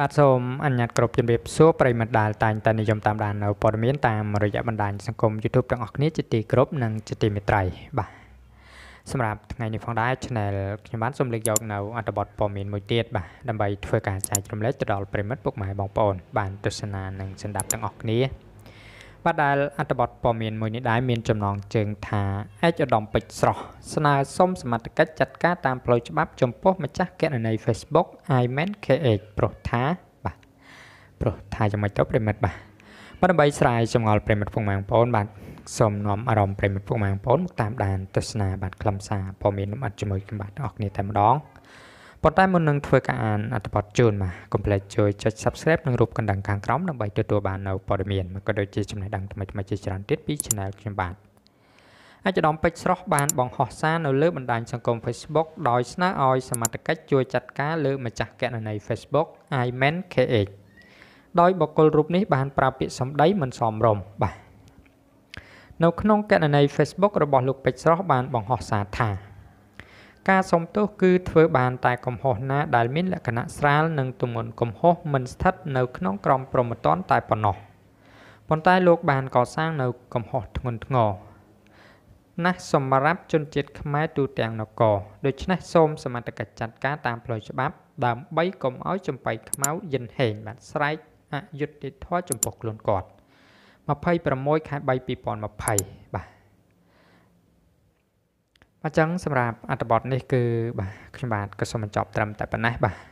បាទសូមអនុញ្ញាតគ្រប់ជំរាបសួរប្រិមិត្តដែលតែងតែនិយមតាមដាននៅព័ត៌មានតាមរយៈបណ្ដាញសង្គម YouTube ទាំងអស់គ្នាជាទីគោរពនិងជាទីមេត្រីបាទសម្រាប់ថ្ងៃនេះផងដែរ Channel ខ្ញុំបានសូមលើកយកនៅអត្ថបទព័ត៌មានមួយទៀតបាទដើម្បីធ្វើការចែករំលែកទៅដល់ប្រិមិត្តពុកម៉ែបងប្អូនបានទស្សនានិងស្ដាប់ទាំងអស់គ្នាបាទដែលអត្ថបទព័ត៌មានមួយនេះដែរមានចំណងជើងថាឯកឧត្តមពេជ្រស្រស់ស្នើសុំសមត្ថកិច្ចចាត់ការតាមផ្លូវច្បាប់ចំពោះម្ចាស់គណនី Facebook Iman KH ប្រុសថាបាទប្រុសថាយ៉ាងម៉េចទៅប្រិមិត្តបាទបាទដើម្បីស្រាយចម្ងល់ប្រិមិត្តពុកម៉ែបងប្អូនបាទសូមនាំអារម្មណ៍ប្រិមិត្តពុកម៉ែបងប្អូនតាមដានទស្សនាបាទខ្លឹមសារព័ត៌មានលម្អិតជាមួយខ្ញុំបាទអ្នកនាងតែម្ដងប៉ុន្តែមុននឹងធ្វើការអានអត្ថបទជូនមកកុំភ្លេចជួយចុច Subscribe និងរូបកណ្ដឹងខាងក្រោមដើម្បីទទួលបាននូវព័ត៌មានក៏ដូចជាចំណេះដឹងថ្មីៗជាច្រើនទៀតពី Channel ខ្ញុំបាទអាចារ្យដំពេជ្រស្រស់បានបង្ហោះសារនៅលើបណ្ដាញសង្គម Facebook ដោយស្នើឲ្យសមត្ថកិច្ចជួយចាត់ការលើម្ចាស់គណនី Facebook Iman KH ដោយបុគ្គលរូបនេះបានប្រើពាក្យសម្ដីមិនសមរម្យបាទនៅក្នុងគណនី Facebook របស់លោកពេជ្រស្រស់បានបង្ហោះសារថាការសុំទោសគឺធ្វើបានតែកំហុសណាដែលមានលក្ខណៈស្រាល និងទម្ងន់កំហុសមិនស្ថិតនៅក្នុងក្រមព្រហ្មទណ្ឌតែប៉ុណ្ណោះប៉ុន្តែលោកបានកសាងនៅកំហុសធ្ងន់ធ្ងរណាស់សម្រាប់ជនជាតិខ្មែរទូទាំងនគរដូច្នេះសូមសមត្ថកិច្ចចាត់ការតាមផ្លូវច្បាប់ដើម្បីកុំឲ្យចំបៃខ្មៅយិនហេងបាត់ស្រែកអយុត្តិធម៌ចំពោះខ្លួនគាត់26ខែ3 2020បាទអញ្ចឹងសម្រាប់អត្ថបទនេះគឺបាទខ្ញុំបាទក៏សូមបញ្ចប់ត្រឹមតែប៉ុណ្ណេះបាទ